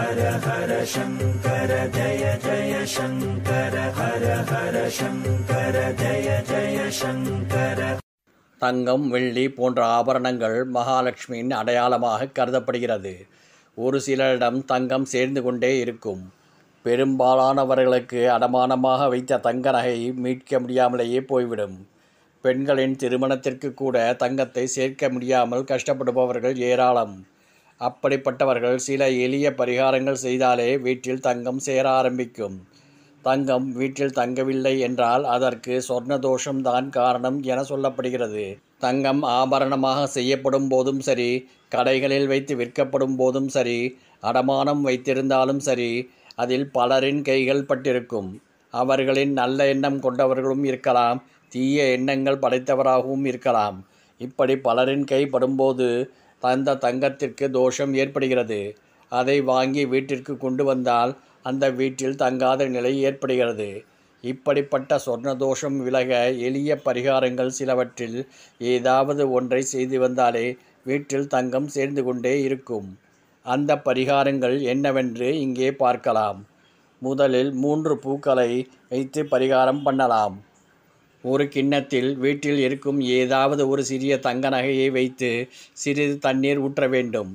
ஹர ஹர சங்கர ஜய ஜய சங்கர ஹர ஹர சங்கர ஜய ஜய சங்கர தங்கம் வெள்ளி போன்ற ஆபரணங்கள் மகாலட்சுமியின் அடையாளமாக கருதப்படுகிறது ஒரு சிலரிடம் தங்கம் சேர்ந்து கொண்டே இருக்கும் பெரும்பாலானவர்களுக்கு அடமானமாக வைத்த தங்க நகை மீட்க முடியாமலேயே போய்விடும் பெண்களின் திருமணத்திற்கு கூட தங்கத்தை சேர்க்க முடியாமல் கஷ்டப்படுபவர்கள் ஏராளம் அப்படிப்பட்டவர்கள் சில எளிய பரிகாரங்கள் செய்தாலே வீட்டில் தங்கம் சேர ஆரம்பிக்கும் தங்கம் வீட்டில் தங்கவில்லை என்றால் அதற்கு சொர்ண தோஷம்தான் காரணம் என சொல்லப்படுகிறது தங்கம் ஆபரணமாக செய்யப்படும் போதும் சரி கடைகளில் வைத்து விற்கப்படும் போதும் சரி அடமானம் வைத்திருந்தாலும் சரி அதில் பலரின் கைகள் பட்டிருக்கும் அவர்களின் நல்ல எண்ணம் கொண்டவர்களும் இருக்கலாம் தீய எண்ணங்கள் படைத்தவராகவும் இருக்கலாம் இப்படி பலரின் கை படும்போது அந்த தங்கத்திற்கு தோஷம் ஏற்படுகிறது அதை வாங்கி வீட்டிற்கு கொண்டு வந்தால் அந்த வீட்டில் தங்காத நிலை ஏற்படுகிறது இப்படிப்பட்ட சொர்ண தோஷம் விலக எளிய பரிகாரங்கள் சிலவற்றில் ஏதாவது ஒன்றை செய்து வந்தாலே வீட்டில் தங்கம் சேர்ந்து கொண்டே இருக்கும் அந்த பரிகாரங்கள் என்னவென்று இங்கே பார்க்கலாம் முதலில் மூன்று பூக்களை வைத்து பரிகாரம் பண்ணலாம் ஒரு கிண்ணத்தில் வீட்டில் இருக்கும் ஏதாவது ஒரு சிறிய தங்க நகையை வைத்து சிறிது தண்ணீர் ஊற்ற வேண்டும்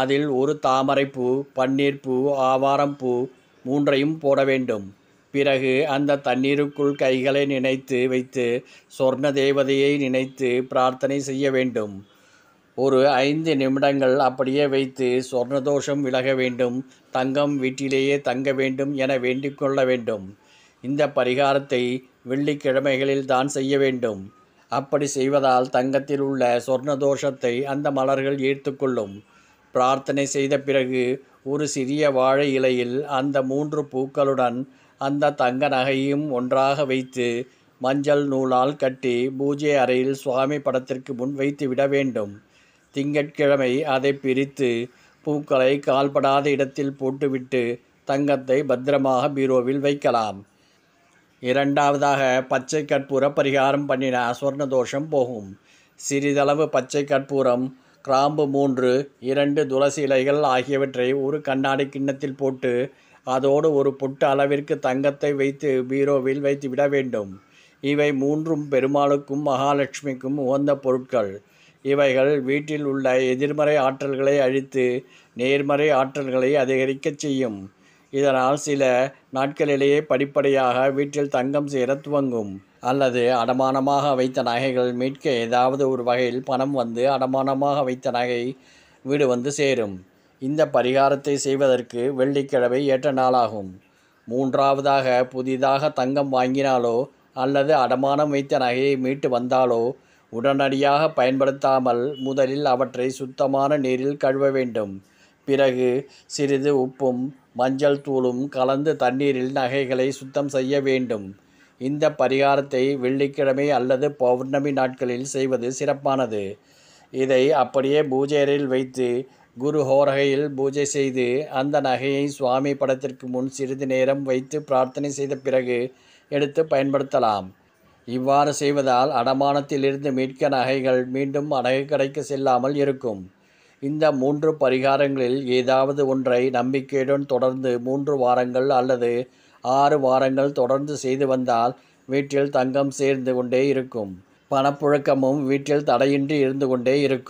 அதில் ஒரு தாமரைப்பூ பன்னீர்ப்பூ ஆவாரம்பூ மூன்றையும் போட வேண்டும் பிறகு அந்த தண்ணீருக்குள் கைகளை நினைத்து வைத்து சொர்ண தேவதையை நினைத்து பிரார்த்தனை செய்ய வேண்டும் ஒரு ஐந்து நிமிடங்கள் அப்படியே வைத்து சொர்ணதோஷம் விலக வேண்டும் தங்கம் வீட்டிலேயே தங்க வேண்டும் என வேண்டிக்கொள்ள வேண்டும் இந்த பரிகாரத்தை வெள்ளிக்கிழமைகளில் தான் செய்ய வேண்டும் அப்படி செய்வதால் தங்கத்தில் உள்ள சொர்ண தோஷத்தை அந்த மலர்கள் ஈர்த்துக்கொள்ளும் பிரார்த்தனை செய்த பிறகு ஒரு சிறிய வாழை இலையில் அந்த மூன்று பூக்களுடன் அந்த தங்க நகையும் ஒன்றாக வைத்து மஞ்சள் நூலால் கட்டி பூஜை அறையில் சுவாமி படத்திற்கு முன் வைத்து விட வேண்டும் திங்கட்கிழமை அதை பிரித்து பூக்களை கால்படாத இடத்தில் போட்டுவிட்டு தங்கத்தை பத்திரமாக பீரோவில் வைக்கலாம் இரண்டாவதாக பச்சை கற்பூர பரிகாரம் பண்ணின அஸ்வர்ண தோஷம் போகும் சிறிதளவு பச்சை கற்பூரம் கிராம்பு மூன்று இரண்டு துளசி இலைகள் ஆகியவற்றை ஒரு கண்ணாடி கிண்ணத்தில் போட்டு அதோடு ஒரு புட்டு அளவிற்கு தங்கத்தை வைத்து பீரோவில் வைத்து விட வேண்டும் இவை மூன்றும் பெருமாளுக்கும் மகாலட்சுமிக்கும் உகந்த பொருட்கள் இவைகள் வீட்டில் உள்ள எதிர்மறை ஆற்றல்களை அழித்து நேர்மறை ஆற்றல்களை அதிகரிக்கச் செய்யும் இதனால் சில நாட்களிலேயே படிப்படியாக வீட்டில் தங்கம் சேர துவங்கும் அல்லது அடமானமாக வைத்த நகைகள் மீட்க ஏதாவது ஒரு வகையில் பணம் வந்து அடமானமாக வைத்த நகை வீடு வந்து சேரும் இந்த பரிகாரத்தை செய்வதற்கு வெள்ளிக்கிழமை ஏற்ற நாளாகும் மூன்றாவதாக புதிதாக தங்கம் வாங்கினாலோ அல்லது அடமானம் வைத்த நகையை மீட்டு வந்தாலோ உடனடியாக பயன்படுத்தாமல் முதலில் அவற்றை சுத்தமான நீரில் கழுவ வேண்டும் பிறகு சிறிது உப்பும் மஞ்சள் தூளும் கலந்து தண்ணீரில் நகைகளை சுத்தம் செய்ய வேண்டும் இந்த பரிகாரத்தை வெள்ளிக்கிழமை அல்லது பௌர்ணமி நாட்களில் செய்வது சிறப்பானது இதை அப்படியே பூஜையறையில் வைத்து குரு ஹோரகையில் பூஜை செய்து அந்த நகையை சுவாமி படத்திற்கு முன் சிறிது நேரம் வைத்து பிரார்த்தனை செய்த பிறகு எடுத்து பயன்படுத்தலாம் இவ்வாறு செய்வதால் அடமானத்திலிருந்து மீட்க நகைகள் மீண்டும் அடகு கடைக்கு செல்லாமல் இருக்கும் இந்த மூன்று பரிகாரங்களில் ஏதாவது ஒன்றை நம்பிக்கையுடன் தொடர்ந்து மூன்று வாரங்கள் அல்லது ஆறு வாரங்கள் தொடர்ந்து செய்து வந்தால் வீட்டில் தங்கம் சேர்ந்து கொண்டே இருக்கும் பணப்புழக்கமும் வீட்டில் தடையின்றி இருந்து கொண்டே இருக்கும்